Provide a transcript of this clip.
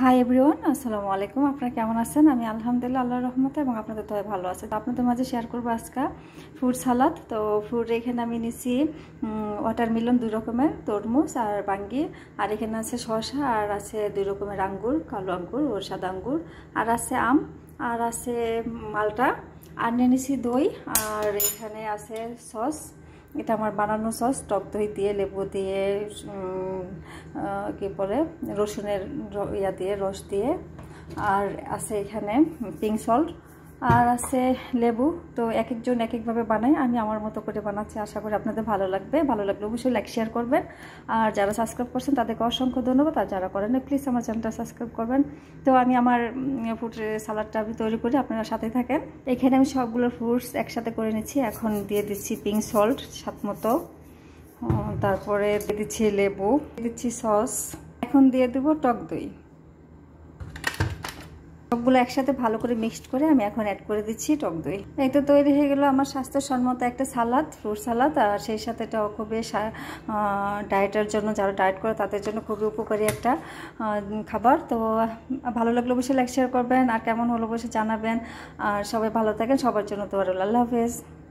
hi everyone আসসালামু আলাইকুম আপনারা কেমন আছেন আমি আলহামদুলিল্লাহ আল্লাহ রহমতে এবং আপনাদের তো ভালো আছে তো আপনাদের মাঝে শেয়ার করবো আজকে ফ্রুট সালাদ তো ফ্রুট এখানে আমি নিছি ওয়াটারমেলন দুই রকমের তরমুজ আর বাঙ্গি আর এখানে আছে শশা আর আছে দুই রকমের আঙ্গুর কালো আঙ্গুর ও সাদা আঙ্গুর আর আছে আম আর আছে মালটা আর নিয়ে নিছি দই আর এখানে আছে সস এটা আমার বানানো সস টক দই দিয়ে লেবু দিয়ে কি বলে রসুনের ইয়া দিয়ে রস দিয়ে আর আছে এখানে পিঙ্ক সল্ট আর আছে লেবু তো এক একজন এক একভাবে বানাই আমি আমার মতো করে বানাচ্ছি আশা করি আপনাদের ভালো লাগবে ভালো লাগলে অবশ্যই লাইক শেয়ার করবেন আর যারা সাবস্ক্রাইব করছেন তাদেরকে অসংখ্য ধন্যবাদ আর যারা করেন প্লিজ আমার চ্যানেলটা সাবস্ক্রাইব করবেন তো আমি আমার ফুড সালাডটা আমি তৈরি করি আপনারা সাথে থাকেন এখানে আমি সবগুলো ফ্রুটস একসাথে করে নিচ্ছি এখন দিয়ে দিচ্ছি পিঙ্ক সল্ট সাত মতো তারপরে দিয়ে দিচ্ছি লেবু দিচ্ছি সস এখন দিয়ে দেবো টক দই সবগুলো একসাথে ভালো করে মিক্সড করে আমি এখন অ্যাড করে দিচ্ছি টক দই এই তো তৈরি হয়ে গেল আমার স্বাস্থ্যসম্মত একটা সালাদ ফ্রুট সালাদ আর সেই সাথে এটা খুবই ডায়েটের জন্য যারা ডায়েট করে তাদের জন্য খুবই উপকারী একটা খাবার তো ভালো লাগলে বসে লাইক শেয়ার করবেন আর কেমন হলো বসে জানাবেন আর সবাই ভালো থাকেন সবার জন্য তো আল্লাহ হাফেজ